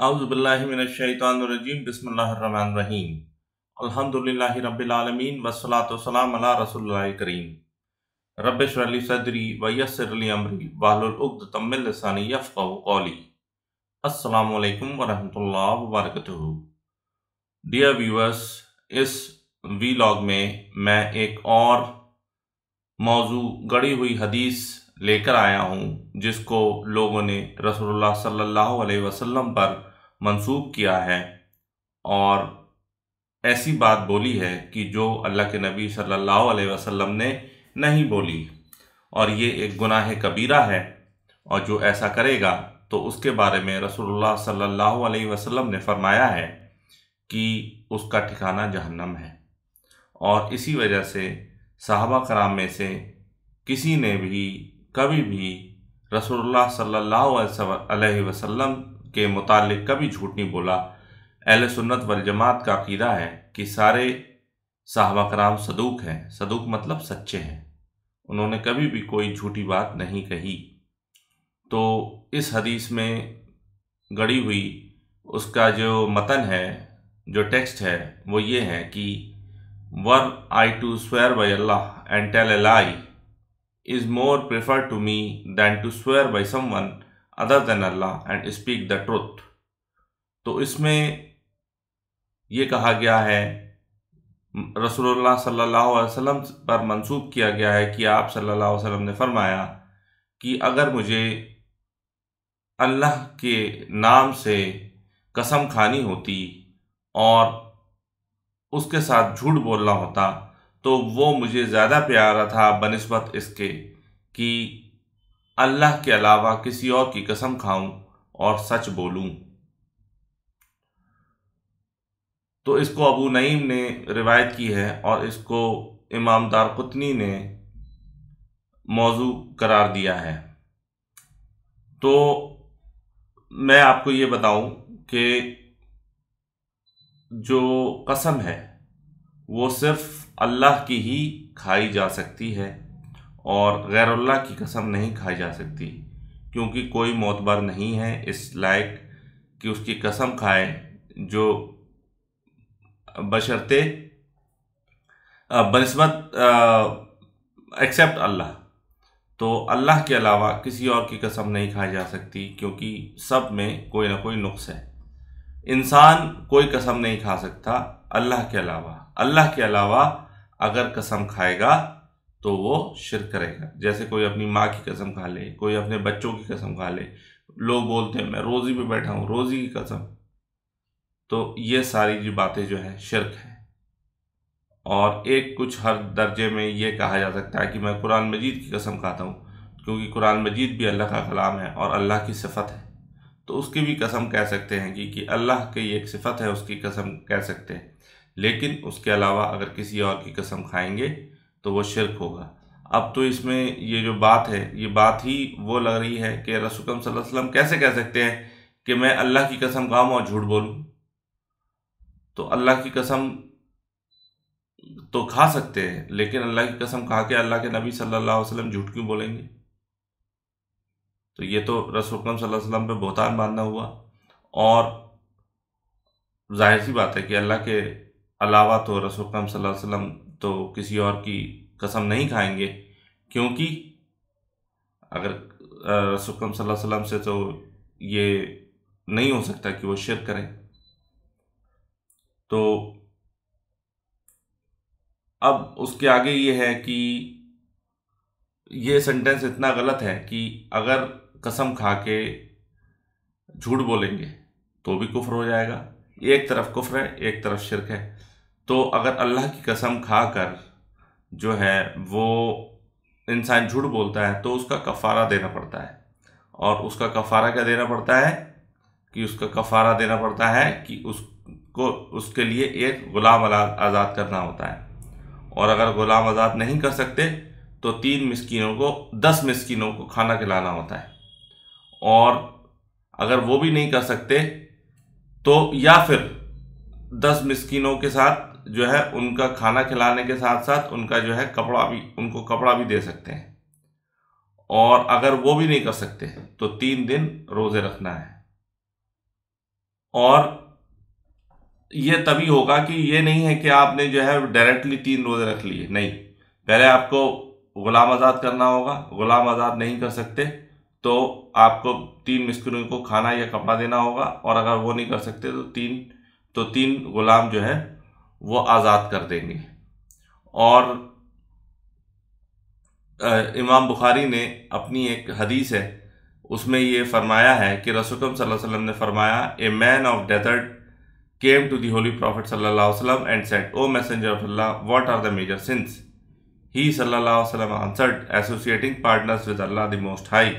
अवज़बिल्लिमिनशैतरजीम बसमीम अलहमदिल्ला रबीआलमीन वसलाम रसोल करीम रबली सदरी वयसरली अमरी वाहलुलद तमिलसानी यफ़ौली असलकम वरहल वर्क डियर व्यूअर्स इस वीलॉग में मैं एक और मौजू गड़ी हुई हदीस लेकर आया हूँ जिसको लोगों ने रसोल्ला सल्लल्लाहु अलैहि वसल्लम पर मंसूब किया है और ऐसी बात बोली है कि जो अल्लाह के नबी सल्लल्लाहु अलैहि वसल्लम ने नहीं बोली और ये एक गुनाह कबीरा है और जो ऐसा करेगा तो उसके बारे में रसोल्ला सल्लल्लाहु वसम ने फरमाया है कि उसका ठिकाना जहन्नम है और इसी वजह से साहबा कराम में से किसी ने भी कभी भी रसोल्ला सल्ला वसलम के मुतालिक कभी झूठ नहीं बोला अहल सुन्नत वल का अकीदा है कि सारे साहबा कराम सदूक हैं सदूक मतलब सच्चे हैं उन्होंने कभी भी कोई झूठी बात नहीं कही तो इस हदीस में गड़ी हुई उसका जो मतन है जो टेक्स्ट है वो ये है कि were I to swear by Allah and tell a lie is more preferred to me than to swear by someone other than Allah and speak the truth. तो इसमें ये कहा गया है रसूलुल्लाह सल्लल्लाहु अलैहि वसल्लम पर मंसूब किया गया है कि आप सल्लल्लाहु अलैहि वसल्लम ने फरमाया कि अगर मुझे अल्लाह के नाम से कसम खानी होती और उसके साथ झूठ बोलना होता तो वो मुझे ज़्यादा प्यारा था बनस्बत इसके कि अल्लाह के अलावा किसी और की कसम खाऊं और सच बोलूं तो इसको अबू नईम ने रिवायत की है और इसको इमाम दार कुतनी ने मौजू करार दिया है तो मैं आपको ये बताऊं कि जो कसम है वो सिर्फ़ अल्लाह की ही खाई जा सकती है और गैरुल्लाह की कसम नहीं खाई जा सकती क्योंकि कोई मोतबर नहीं है इस लायक कि उसकी कसम खाए जो बशर्ते बनस्बत एक्सेप्ट अल्लाह तो अल्लाह के अलावा किसी और की कसम नहीं खाई जा सकती क्योंकि सब में कोई ना कोई नुक्स है इंसान कोई कसम नहीं खा सकता अल्लाह के अलावा अल्लाह के अलावा अगर कसम खाएगा तो वो शिर करेगा जैसे कोई अपनी माँ की कसम खा ले कोई अपने बच्चों की कसम खा ले लोग बोलते हैं मैं रोज़ी पे बैठा हूँ रोज़ी की कसम तो ये सारी जो बातें जो हैं शिरक है और एक कुछ हर दर्जे में ये कहा जा सकता है कि मैं कुरान मजीद की कसम खाता हूँ क्योंकि कुरान मजीद भी अल्लाह का कलाम है और अल्लाह की सिफत है तो उसकी भी कसम कह सकते हैं कि, कि अल्लाह की एक सिफत है उसकी कसम कह सकते हैं लेकिन उसके अलावा अगर किसी और की कसम खाएंगे तो वो शिरक होगा अब तो इसमें ये जो बात है ये बात ही वो लग रही है कि रसुकम सल्लम कैसे कह सकते हैं कि मैं अल्लाह की कसम खाऊँ और झूठ बोलूँ तो अल्लाह की कसम तो खा सकते हैं लेकिन अल्लाह की कसम खा के अल्लाह के नबी सल्लल्लाहु अलैहि वसल्लम झूठ क्यों बोलेंगे तो ये तो रसूकम वसल्लम पे बहतान बांधना हुआ और जाहिर सी बात है कि अल्लाह के अलावा तो रसूल कम वसल्लम तो किसी और की कसम नहीं खाएंगे क्योंकि अगर रसूल कम वसल्लम से तो ये नहीं हो सकता कि वो शिर करें तो अब उसके आगे ये है कि ये सेंटेंस इतना गलत है कि अगर कसम खा के झूठ बोलेंगे तो भी कुफ्र हो जाएगा एक तरफ कुफ्र है एक तरफ शिरक है तो अगर अल्लाह की कसम खा कर जो है वो इंसान झूठ बोलता है तो उसका कफ़ारा देना पड़ता है और उसका कफ़ारा क्या देना पड़ता है कि उसका कफ़ारा देना पड़ता है कि उसको उसके लिए एक ग़ुलाम आज़ाद करना होता है और अगर ग़ुलाम आज़ाद नहीं कर सकते तो तीन मिसकीनों को दस मिसकीनों को खाना खिलाना होता है और अगर वो भी नहीं कर सकते तो या फिर दस मिसकीनों के साथ जो है उनका खाना खिलाने के साथ साथ उनका जो है कपड़ा भी उनको कपड़ा भी दे सकते हैं और अगर वो भी नहीं कर सकते तो तीन दिन रोज़े रखना है और ये तभी होगा कि ये नहीं है कि आपने जो है डायरेक्टली तीन रोज़े रख लिए नहीं पहले आपको ग़ुलाम आज़ाद करना होगा ग़ुलाम आज़ाद नहीं कर सकते तो आपको तीन मिस्किनों को खाना या कपड़ा देना होगा और अगर वो नहीं कर सकते तो तीन तो तीन ग़ुलाम जो है वो आज़ाद कर देंगे और इमाम बुखारी ने अपनी एक हदीस है उसमें ये फरमाया है कि अलैहि वसल्लम ने फरमाया a man of desert came to the holy prophet सल्लल्लाहु अलैहि वसल्लम and said O messenger of Allah what are the major sins he सल्लल्लाहु अलैहि वसल्लम answered associating partners with Allah the most high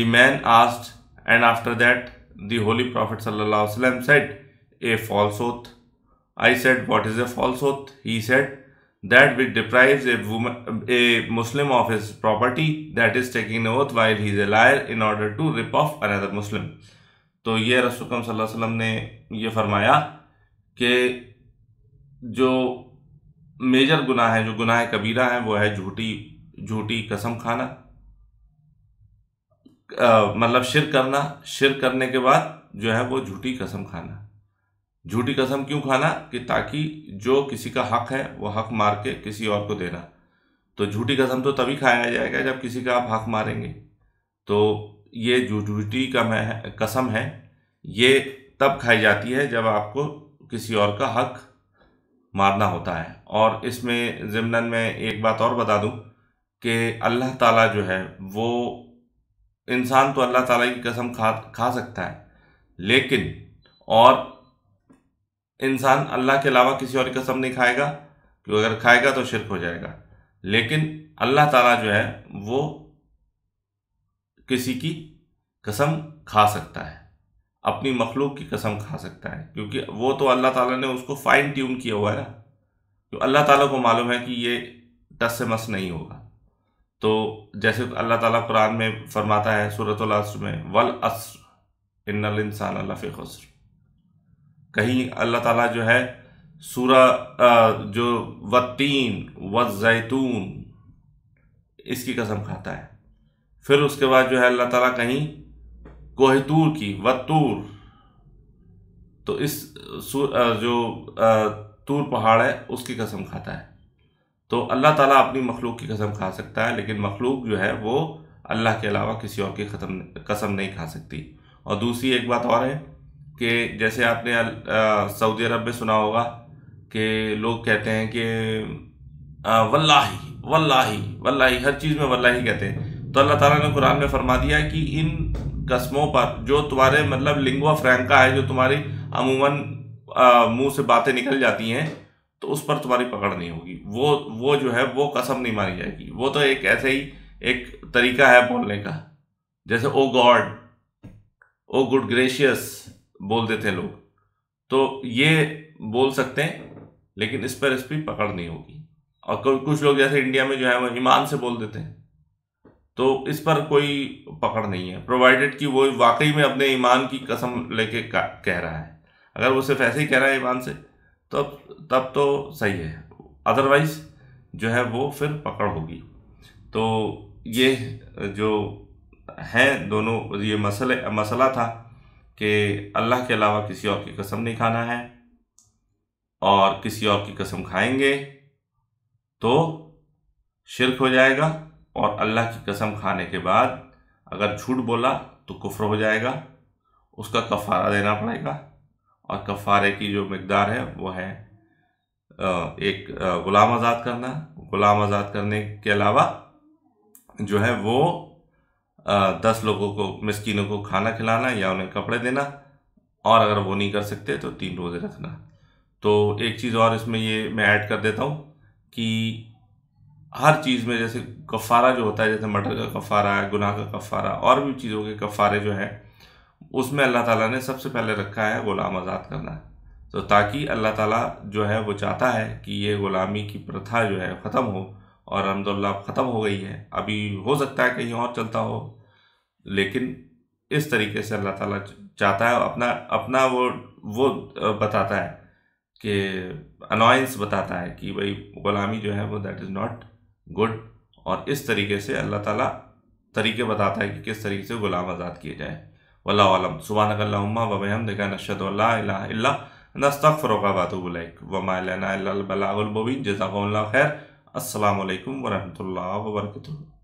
the man asked and after that the holy prophet सल्लल्लाहु अलैहि वसल्लम said a false oath I said, What is a false oath? He said, That which deprives a, woman, a Muslim of his property, that is taking an oath while he is a liar in order to rip off another Muslim. तो ये रसूल वसल्लम ने ये फरमाया कि जो major गुनाह है जो गुनाह कबीरा है वो है झूठी झूठी कसम खाना मतलब शिर करना शिर करने के बाद जो है वो झूठी कसम खाना झूठी कसम क्यों खाना कि ताकि जो किसी का हक है वो हक मार के किसी और को देना तो झूठी कसम तो तभी खाया जाएगा जब किसी का आप हक मारेंगे तो ये जो झूठी का मैं कसम है ये तब खाई जाती है जब आपको किसी और का हक मारना होता है और इसमें ज़िमनन में एक बात और बता दूं कि अल्लाह ताला जो है वो इंसान तो अल्लाह ताला की कसम खा खा सकता है लेकिन और इंसान अल्लाह के अलावा किसी और कसम नहीं खाएगा क्योंकि अगर खाएगा तो शिरक हो जाएगा लेकिन अल्लाह ताला जो है वो किसी की कसम खा सकता है अपनी मखलूक की कसम खा सकता है क्योंकि वो तो अल्लाह ताला ने उसको फ़ाइन ट्यून किया हुआ है ना तो अल्लाह ताला को मालूम है कि ये टस से मस नहीं होगा तो जैसे अल्लाह ताला कुरान में फरमाता है सूरत में वल असर इन इंसान अल्लाफ़ खसर कहीं अल्लाह ताला जो है सूरा जो वतीन व जैतून इसकी कसम खाता है फिर उसके बाद जो है अल्लाह ताला कहीं कोहतूर की वतूर तो इस जो तूर पहाड़ है उसकी कसम खाता है तो अल्लाह ताला अपनी मखलूक की कसम खा सकता है लेकिन मखलूक जो है वो अल्लाह के अलावा किसी और की कसम नहीं खा सकती और दूसरी एक बात और है कि जैसे आपने सऊदी अरब में सुना होगा कि लोग कहते हैं कि वल्लाही वल्लाही वल्लाही हर चीज़ में वल्लाही कहते हैं तो अल्लाह ताला ने कुरान में फरमा दिया कि इन कस्मों पर जो तुम्हारे मतलब लिंगवा फ्रैंका है जो तुम्हारी अमूमन मुंह से बातें निकल जाती हैं तो उस पर तुम्हारी पकड़ नहीं होगी वो वो जो है वो कसम नहीं मानी जाएगी वो तो एक ऐसे ही एक तरीका है बोलने का जैसे oh God oh good gracious बोल देते हैं लोग तो ये बोल सकते हैं लेकिन इस पर रेसिपी पकड़ नहीं होगी और कुछ लोग जैसे इंडिया में जो है वो ईमान से बोल देते हैं तो इस पर कोई पकड़ नहीं है प्रोवाइडेड कि वो वाकई में अपने ईमान की कसम लेके कह रहा है अगर वो सिर्फ ऐसे ही कह रहा है ईमान से तब तो, तब तो सही है अदरवाइज जो है वो फिर पकड़ होगी तो ये जो हैं दोनों ये मसले मसला था कि अल्लाह के अलावा किसी और की कसम नहीं खाना है और किसी और की कसम खाएंगे तो शिरक हो जाएगा और अल्लाह की कसम खाने के बाद अगर झूठ बोला तो कुफ्र हो जाएगा उसका कफ़ारा देना पड़ेगा और कफ़ारे की जो मकदार है वो है एक ग़ुलाम आज़ाद करना ग़ुलाम आज़ाद करने के अलावा जो है वो दस लोगों को मिसकीनों को खाना खिलाना या उन्हें कपड़े देना और अगर वो नहीं कर सकते तो तीन रोज़े रखना तो एक चीज़ और इसमें ये मैं ऐड कर देता हूँ कि हर चीज़ में जैसे कफ़ारा जो होता है जैसे मटर का कफ़ारा है गुनाह का कफ़ारा और भी चीज़ों के कफ़ारे जो हैं उसमें अल्लाह ताला ने सबसे पहले रखा है ग़ुलाम आज़ाद करना तो ताकि अल्लाह ताला जो है वो चाहता है कि ये ग़ुलामी की प्रथा जो है ख़त्म हो और अलहमदिल्ला ख़त्म हो गई है अभी हो सकता है कहीं और चलता हो लेकिन इस तरीके से अल्लाह ताला चाहता है अपना अपना वो वो बताता है कि अनॉयंस बताता है कि भाई ग़ुलामी जो है वो दैट इज़ नॉट गुड और इस तरीके से अल्लाह ताला तरीके बताता है कि किस तरीके से ग़ुलाम आज़ाद किए जाए वल्लम सुबह सुबहानकल्लाम्मा वबहम देखा नशद वल्ला नस्तफ़ फ़रोका बातुबलैक वमाबलाबीन खैर असलकम वरहमल वर्क